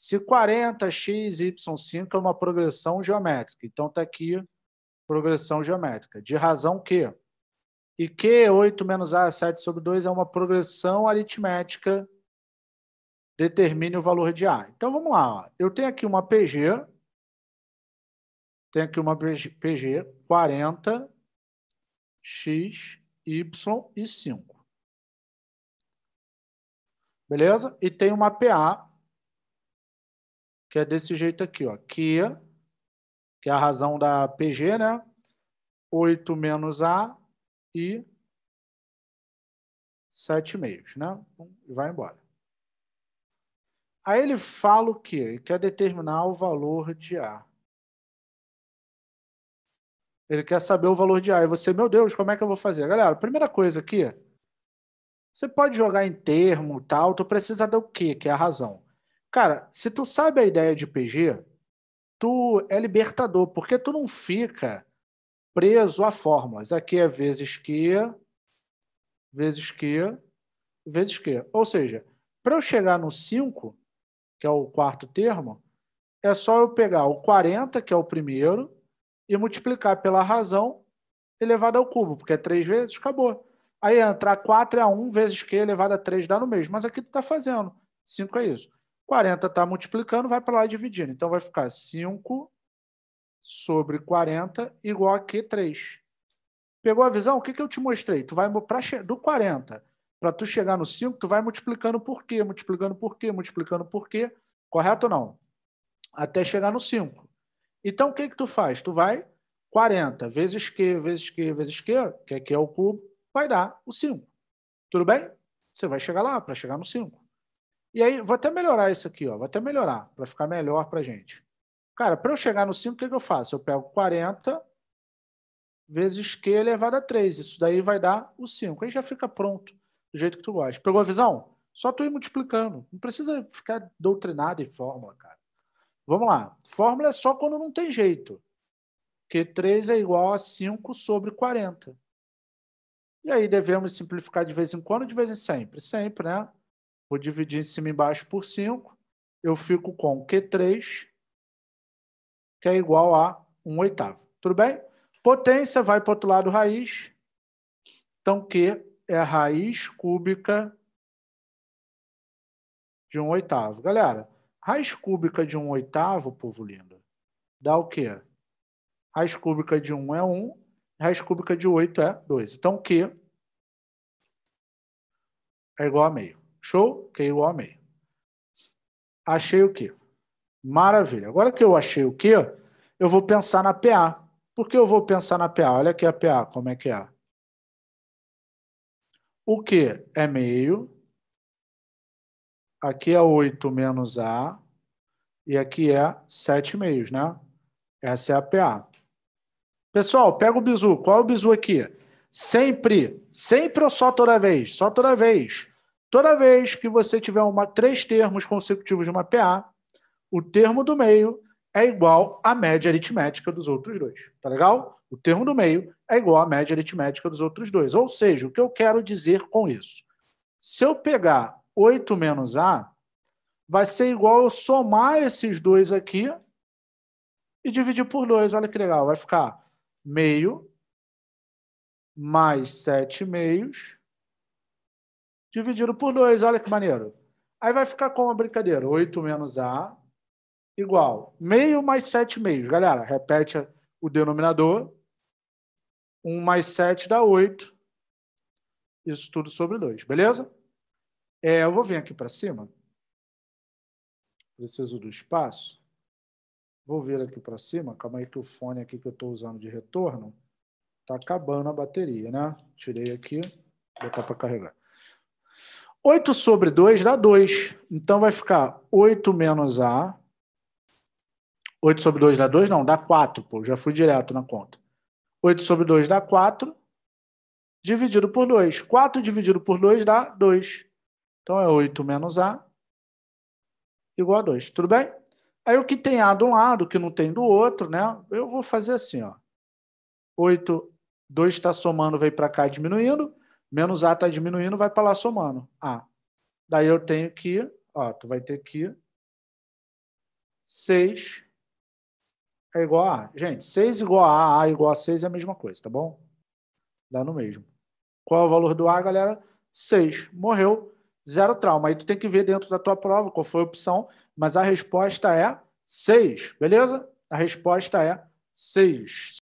Se 40, x, y, 5 é uma progressão geométrica, então está aqui progressão geométrica, de razão que. E que 8 é menos a 7 é sobre 2 é uma progressão aritmética, determine o valor de a. Então vamos lá, eu tenho aqui uma PG, tenho aqui uma PG 40, x, y e 5. Beleza? E tem uma PA que é desse jeito aqui, ó, que, que é a razão da PG, né? 8 menos A e 7 meios, né? E vai embora. Aí ele fala o quê? Ele quer determinar o valor de A. Ele quer saber o valor de A. E você, meu Deus, como é que eu vou fazer? Galera, primeira coisa aqui, você pode jogar em termo, tal, tu precisa do quê? Que é a razão. Cara, se tu sabe a ideia de PG, tu é libertador, porque tu não fica preso a fórmulas. Aqui é vezes que, vezes que, vezes que. Ou seja, para eu chegar no 5, que é o quarto termo, é só eu pegar o 40, que é o primeiro, e multiplicar pela razão elevada ao cubo, porque é 3 vezes, acabou. Aí entrar 4 é a 1 vezes Q elevado a 3 dá no mesmo, mas aqui tu está fazendo. 5 é isso. 40 está multiplicando, vai para lá dividindo. Então, vai ficar 5 sobre 40 igual a Q3. Pegou a visão? O que, que eu te mostrei? Tu vai pra, do 40 para tu chegar no 5, tu vai multiplicando por quê, multiplicando por quê, multiplicando por quê, correto ou não? Até chegar no 5. Então, o que, que tu faz? Tu vai 40 vezes Q, vezes Q, vezes Q, que aqui é o cubo, vai dar o 5. Tudo bem? Você vai chegar lá para chegar no 5. E aí, vou até melhorar isso aqui, ó. Vou até melhorar, para ficar melhor para gente. Cara, para eu chegar no 5, o que, que eu faço? Eu pego 40 vezes Q elevado a 3. Isso daí vai dar o 5. Aí já fica pronto, do jeito que tu gosta. Pegou a visão? Só tu ir multiplicando. Não precisa ficar doutrinado em fórmula, cara. Vamos lá. Fórmula é só quando não tem jeito. Q3 é igual a 5 sobre 40. E aí devemos simplificar de vez em quando, de vez em sempre? Sempre, né? Vou dividir em cima e embaixo por 5. Eu fico com Q3, que é igual a 1 oitavo. Tudo bem? Potência vai para o outro lado raiz. Então, Q é a raiz cúbica de 1 oitavo. Galera, raiz cúbica de 1 oitavo, povo lindo, dá o quê? Raiz cúbica de 1 é 1, raiz cúbica de 8 é 2. Então, Q é igual a meio. Show? Que eu amei. Achei o quê? Maravilha. Agora que eu achei o quê, eu vou pensar na PA. Por que eu vou pensar na PA? Olha aqui a PA, como é que é. O que é meio. Aqui é 8 menos A. E aqui é 7 meios, né? Essa é a PA. Pessoal, pega o bizu. Qual é o bizu aqui? Sempre. Sempre ou só toda vez? Só toda vez. Toda vez que você tiver uma, três termos consecutivos de uma PA, o termo do meio é igual à média aritmética dos outros dois. Tá legal? O termo do meio é igual à média aritmética dos outros dois. Ou seja, o que eu quero dizer com isso? Se eu pegar 8 menos A, vai ser igual eu somar esses dois aqui e dividir por 2. Olha que legal. Vai ficar meio mais 7 meios dividido por 2, olha que maneiro. Aí vai ficar como a brincadeira? 8 menos A igual meio mais 7 meios. Galera, repete o denominador. 1 mais 7 dá 8. Isso tudo sobre 2, beleza? É, eu vou vir aqui para cima. Preciso do espaço. Vou vir aqui para cima. Calma aí que o fone aqui que eu estou usando de retorno está acabando a bateria, né? Tirei aqui, vou botar para carregar. 8 sobre 2 dá 2. Então vai ficar 8 menos A. 8 sobre 2 dá 2? Não, dá 4, pô. Já fui direto na conta. 8 sobre 2 dá 4, dividido por 2. 4 dividido por 2 dá 2. Então é 8 menos A igual a 2. Tudo bem? Aí o que tem A de um lado, o que não tem do outro, né? Eu vou fazer assim, ó. 8, 2 está somando, veio para cá diminuindo menos A está diminuindo, vai para lá somando A. Daí eu tenho que, ó, tu vai ter que 6 é igual a A. Gente, 6 igual a A, A igual a 6 é a mesma coisa, tá bom? Dá no mesmo. Qual é o valor do A, galera? 6. Morreu, zero trauma. Aí tu tem que ver dentro da tua prova qual foi a opção, mas a resposta é 6, beleza? A resposta é 6.